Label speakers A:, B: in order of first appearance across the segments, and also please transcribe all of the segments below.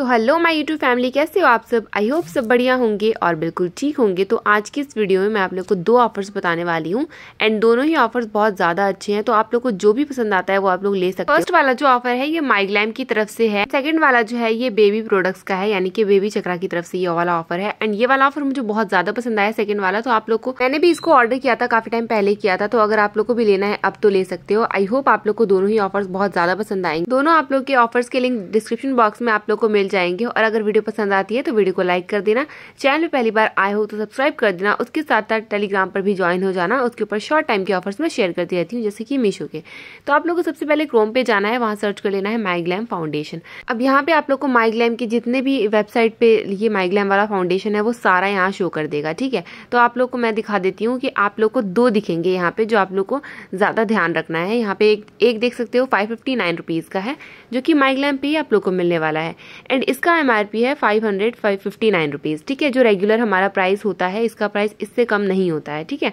A: so hello my YouTube family कैसे हो आप सब आई होप सब बढ़िया होंगे और बिल्कुल ठीक होंगे तो आज की इस वीडियो में मैं आप लोग को दो ऑफर्स बताने वाली हूँ एंड दोनों ही ऑफर्स बहुत ज़्यादा अच्छे हैं तो आप लोग को जो भी पसंद आता है वो आप लोग ले सकते हैं फर्स्ट वाला जो ऑफर है ये माइग्लैम की तरफ से है सेकेंड वाला जो है ये बेबी प्रोडक्ट्स का है यानी कि बेबी चक्रा की तरफ से ये वाला ऑफर है एंड ये वाला ऑफर मुझे बहुत ज़्यादा पसंद आया सेकंड वाला तो आप लोग को मैंने भी इसको ऑर्डर किया था काफ़ी टाइम पहले किया था तो अगर आप लोग को भी लेना है अब तो ले सकते हो आई होप आप लोग को दोनों ही ऑफर्स बहुत ज़्यादा पसंद आएंगे दोनों आप लोग के ऑफर्स के लिंक डिस्क्रिप्शन बॉक्स में आप लोग को मिल जाएंगे और अगर वीडियो पसंद आती है तो वीडियो को लाइक कर देना चैनल में पहली बार आए हो तो सब्सक्राइब कर देना उसके साथ साथ टेलीग्राम पर भी ज्वाइन हो जाना उसके ऊपर शॉर्ट टाइम के ऑफर्स में शेयर करती रहती हूँ जैसे कि मीशो के तो आप लोग को सबसे पहले क्रोम पे जाना है वहाँ सर्च कर लेना है माइग्लैम फाउंडेशन अब यहाँ पे आप लोग को माइग्लैम के जितने भी वेबसाइट पे ये माइग्लैम वाला फाउंडेशन है वो सारा यहाँ शो कर देगा ठीक है तो आप लोग को मैं दिखा देती हूँ कि आप लोग को दो दिखेंगे यहाँ पे जो आप लोग को ज़्यादा ध्यान रखना है यहाँ पे एक, देख सकते हो फाइव फिफ्टी का है जो कि माइग्लैम पे ही आप लोग को मिलने वाला है एंड एंड इसका एम है five hundred fifty nine rupees ठीक है जो रेगुलर हमारा प्राइस होता है इसका प्राइस इससे कम नहीं होता है ठीक है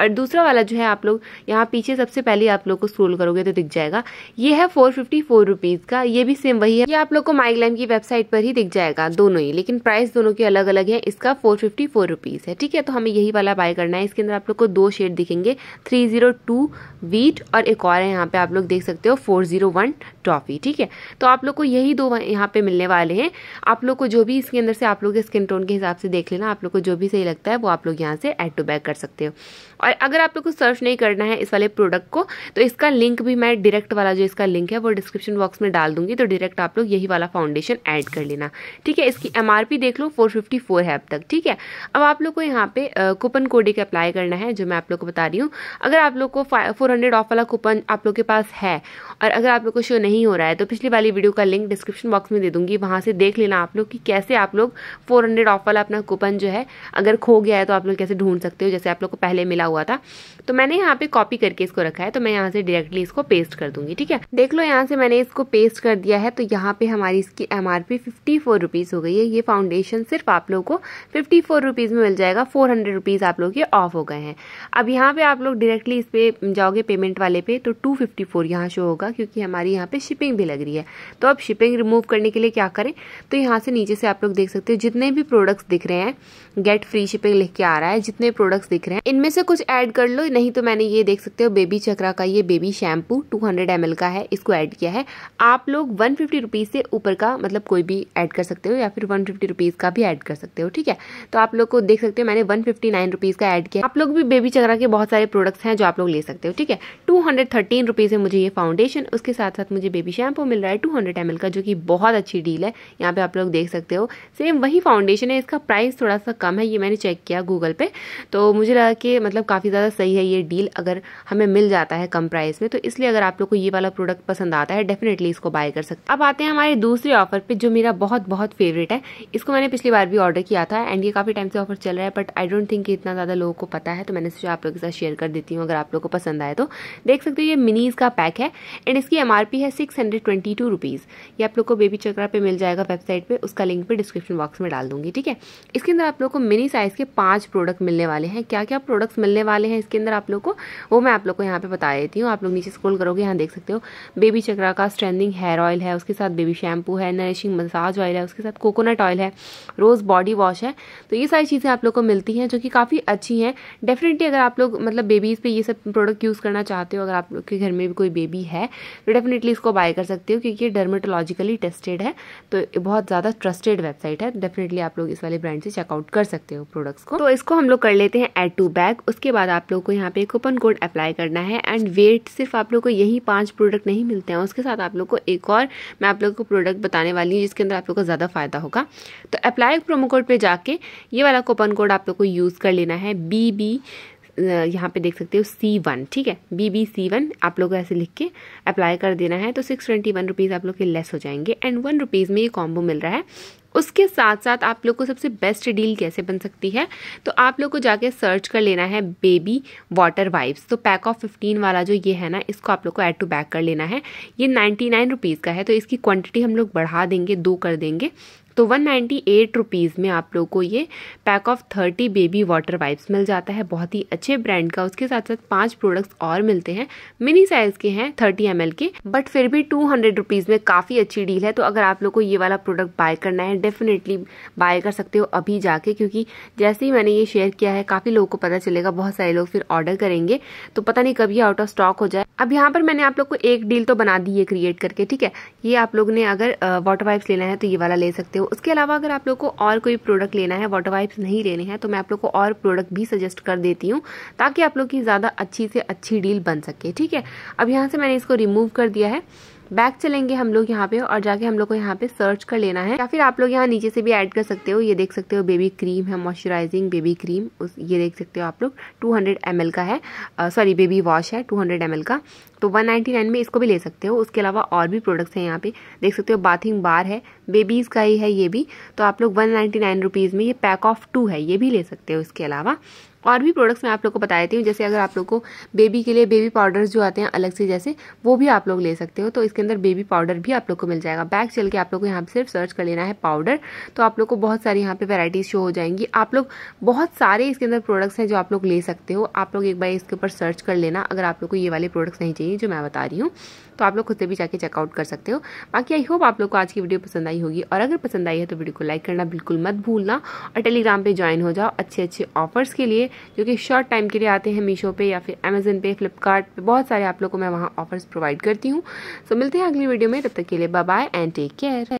A: और दूसरा वाला जो है आप लोग यहाँ पीछे सबसे पहले आप लोग को स्क्रोल करोगे तो दिख जाएगा ये है फोर फिफ्टी फोर रुपीज़ का ये भी सेम वही है ये आप लोग को माइग्लाइम की वेबसाइट पर ही दिख जाएगा दोनों ही लेकिन प्राइस दोनों के अलग अलग है इसका फोर फिफ्टी फोर रुपीज़ है ठीक है तो हमें यही वाला बाय करना है इसके अंदर आप लोग को दो शेड दिखेंगे थ्री जीरो टू वीट और एक और है यहाँ पे आप लोग देख सकते हो फोर जीरो वन टॉफी ठीक है तो आप लोग को यही दो यहाँ पे मिलने वाले हैं आप लोग को जो भी इसके अंदर से आप लोग के स्किन टोन के हिसाब से देख लेना आप लोग को जो भी सही लगता है वो आप लोग यहाँ से एड टू बैक कर सकते हो और और अगर आप लोग को सर्च नहीं करना है इस वाले प्रोडक्ट को तो इसका लिंक भी मैं डायरेक्ट वाला जो इसका लिंक है वो डिस्क्रिप्शन बॉक्स में डाल दूंगी तो डायरेक्ट आप लोग यही वाला फाउंडेशन ऐड कर लेना ठीक है इसकी एम देख लो फोर है अब तक ठीक है अब आप लोग को यहाँ पे कूपन कोड एक अप्लाई करना है जो मैं आप लोग को बता रही हूँ अगर आप लोग को फोर हंड्रेड ऑफ वाला कूपन आप लोग के पास है और अगर आप लोग को शो नहीं हो रहा है तो पिछली वाली वीडियो का लिंक डिस्क्रिप्शन बॉक्स में दे दूंगी वहाँ से देख लेना आप लोग कि कैसे आप लोग फोर हंड्रेड ऑफ वाला अपना कूपन जो है अगर खो गया है तो आप लोग कैसे ढूंढ सकते हो जैसे आप लोग को पहले मिला लिखा हुआ था तो मैंने यहाँ पे कॉपी करके इसको रखा है तो मैं यहाँ से डायरेक्टली इसको पेस्ट कर दूंगी ठीक है देख लो यहाँ से मैंने इसको पेस्ट कर दिया है तो यहाँ पे हमारी इसकी M R P fifty four rupees हो गई है ये फाउंडेशन सिर्फ आप लोगों को फिफ्टी फोर रुपीज़ में मिल जाएगा फोर हंड्रेड रुपीज़ आप लोग के ऑफ हो गए हैं अब यहाँ पे आप लोग डायरेक्टली इस पर जाओगे पेमेंट वाले पे तो टू फिफ्टी फोर यहाँ शो होगा क्योंकि हमारी यहाँ पे शिपिंग भी लग रही है तो अब शिपिंग रिमूव करने के लिए क्या करें तो यहाँ से नीचे से आप लोग देख सकते हो जितने भी प्रोडक्ट्स दिख रहे हैं गेट फ्री शिपिंग लिख के आ रहा है जितने प्रोडक्ट्स दिख रहे हैं इनमें से कुछ कुछ ऐड कर लो नहीं तो मैंने ये देख सकते हो बेबी चक्रा का ये बेबी शैम्पू 200 हंड्रेड का है इसको ऐड किया है आप लोग वन फिफ्टी से ऊपर का मतलब कोई भी ऐड कर सकते हो या फिर वन फिफ्टी का भी ऐड कर सकते हो ठीक है तो आप लोग को देख सकते हो मैंने वन फिफ्टी नाइन रुपीज़ का ऐड किया आप लोग भी बेबी चक्रा के बहुत सारे प्रोडक्ट्स हैं जो आप लोग ले सकते हो ठीक है टू हंड्रेड थर्टीन रुपीज़ मुझे ये फाउंडेशन उसके साथ साथ मुझे बेबी शैम्पू मिल रहा है टू हंड्रेड एम का जो कि बहुत अच्छी डील है यहाँ पे आप लोग देख सकते हो सेम वही फाउंडेशन है इसका प्राइस थोड़ा सा कम है ये मैंने चेक किया गूगल पे तो मुझे लगा कि मतलब काफ़ी ज़्यादा सही है ये डील अगर हमें मिल जाता है कम प्राइस में तो इसलिए अगर आप लोग को ये वाला प्रोडक्ट पसंद आता है डेफिनेटली इसको बाय कर सकते अब आते हैं हमारे दूसरे ऑफर पर जो मेरा बहुत बहुत फेवरेट है इसको मैंने पिछली बार भी ऑर्डर किया था एंड ये काफ़ी टाइम से ऑफर चल रहा है बट आई डोंट थिंक इतना ज़्यादा लोगों को पता है तो मैंने इसे आप लोगों के साथ शेयर कर देती हूँ अगर आप लोग को पसंद आए तो देख सकते हो ये मिनीज़ का पैक है एंड इसकी एम है six hundred twenty two rupees ये आप लोग को बेबी चक्रा पे मिल जाएगा वेबसाइट पे उसका लिंक पे डिस्क्रिप्शन बॉक्स में डाल दूंगी ठीक है इसके अंदर आप लोग को मिनी साइज़ के पाँच प्रोडक्ट मिलने वाले हैं क्या क्या प्रोडक्ट्स मिलने मिलने वाले हैं इसके अंदर आप लोग को वो मैं आप लोग को यहाँ पे बता देती हूँ आप लोग नीचे स्क्रॉल करोगे यहाँ देख सकते हो बेबी चक्रा का स्ट्रेंडिंग हेयर ऑयल है उसके साथ बेबी शैम्पू है नरिशिंग मसाज ऑयल है उसके साथ कोकोनट ऑयल है रोज़ बॉडी वॉश है तो ये सारी चीज़ें आप लोग को मिलती हैं जो कि काफ़ी अच्छी हैं डेफिनेटली अगर आप लोग मतलब बेबीज़ पर ये सब प्रोडक्ट यूज़ करना चाहते हो अगर आप लोग के घर में भी कोई बेबी है तो डेफिनेटली इसको बाय कर सकते हो क्योंकि ये डर्मेटोलॉजिकली टेस्टेड है तो बहुत ज़्यादा ट्रस्टेड वेबसाइट है डेफिनेटली आप लोग इस वाले ब्रांड से चेकआउट कर सकते हो प्रोडक्ट्स को तो इसको हम लोग कर लेते हैं एड टू बैग उसके उसके बाद आप लोग को यहाँ पे कूपन कोड अप्लाई करना है एंड वेट सिर्फ आप लोग को यही पाँच प्रोडक्ट नहीं मिलते हैं उसके साथ आप लोग को एक और मैं आप लोग को प्रोडक्ट बताने वाली हूँ जिसके अंदर आप लोग को ज़्यादा फ़ायदा होगा तो अप्लाई प्रोमो कोड पर जाके ये वाला कूपन कोड आप लोग को यूज़ कर लेना है बी बी यहाँ पे देख सकते हो सी वन ठीक है बी बी सी वन आप लोग ऐसे लिख के अप्लाई कर देना है तो सिक्स ट्वेंटी वन रुपीज़ आप लोग के लेस हो जाएंगे एंड वन रुपीज़ में ये कॉम्बो मिल रहा है उसके साथ साथ आप लोग को सबसे बेस्ट डील कैसे बन सकती है तो आप लोग को जाके सर्च कर लेना है बेबी वाटर वाइप्स तो पैक ऑफ फिफ्टीन वाला जो ये है ना इसको आप लोग को ऐड टू बैक कर लेना है ये नाइन्टी नाइन रुपीज़ का है तो इसकी क्वांटिटी हम लोग बढ़ा देंगे दो कर देंगे तो वन नाइन्टी एट रुपीज़ में आप लोग को ये pack of thirty baby water wipes मिल जाता है बहुत ही अच्छे ब्रांड का उसके साथ साथ पांच प्रोडक्ट्स और मिलते हैं मिनी साइज के हैं थर्टी एम के बट फिर भी टू हंड्रेड रुपीज़ में काफ़ी अच्छी डील है तो अगर आप लोग को ये वाला प्रोडक्ट बाय करना है डेफिनेटली बाय कर सकते हो अभी जाके क्योंकि जैसे ही मैंने ये शेयर किया है काफ़ी लोगों को पता चलेगा बहुत सारे लोग फिर ऑर्डर करेंगे तो पता नहीं कभी आउट ऑफ स्टॉक हो जाए अब यहाँ पर मैंने आप लोग को एक डील तो बना दी है क्रिएट करके ठीक है ये आप लोग ने अगर वाटर वाइप्स लेना है तो ये वाला ले सकते हो हो उसके अलावा अगर आप लोग को और कोई प्रोडक्ट लेना है वाटर वाइप्स नहीं लेने हैं तो मैं आप लोग को और प्रोडक्ट भी सजेस्ट कर देती हूँ ताकि आप लोग की ज़्यादा अच्छी से अच्छी डील बन सके ठीक है अब यहाँ से मैंने इसको रिमूव कर दिया है बैक चलेंगे हम लोग यहाँ पे और जाके हम लोग को यहाँ पे सर्च कर लेना है या फिर आप लोग यहाँ नीचे से भी ऐड कर सकते हो ये देख सकते हो बेबी क्रीम है मॉइस्चराइजिंग बेबी क्रीम उस ये देख सकते हो आप लोग 200 हंड्रेड का है सॉरी बेबी वॉश है 200 हंड्रेड का तो 199 में इसको भी ले सकते हो उसके अलावा और भी प्रोडक्ट्स हैं यहाँ पे देख सकते हो बाथिंग बार है बेबीज़ का ही है ये भी तो आप लोग वन नाइन्टी में ये पैक ऑफ टू है ये भी ले सकते हो इसके अलावा और भी प्रोडक्ट्स मैं आप लोग को बता देती हूँ जैसे अगर आप लोग को बेबी के लिए बेबी पाउडर्स जो आते हैं अलग से जैसे वो भी आप लोग ले सकते हो तो इसके अंदर बेबी पाउडर भी आप लोग को मिल जाएगा बैग चल के आप लोग को यहाँ पर सिर्फ सर्च कर लेना है पाउडर तो आप लोग को बहुत सारी यहाँ पर वेराइटीज़ शो हो जाएंगी आप लोग बहुत सारे इसके अंदर प्रोडक्ट्स हैं जो आप लोग ले सकते हो आप लोग एक बार इसके ऊपर सर्च कर लेना अगर आप लोग को ये वाले प्रोडक्ट्स नहीं चाहिए जो मैं बता रही हूँ तो आप लोग खुद से भी जाके चेकआउट कर सकते हो बाकी आई होप आप लोग को आज की वीडियो पसंद आई होगी और अगर पसंद आई है तो वीडियो को लाइक करना बिल्कुल मत भूलना और टेलीग्राम पे ज्वाइन हो जाओ अच्छे अच्छे ऑफर्स के लिए जो कि शॉर्ट टाइम के लिए आते हैं मीशो पे या फिर अमेजन पे फ्लिपकार्ट पे बहुत सारे आप लोग को मैं वहाँ ऑफर्स प्रोवाइड करती हूँ सो so, मिलते हैं अगली वीडियो में तब तक के लिए बाय एंड टेक केयर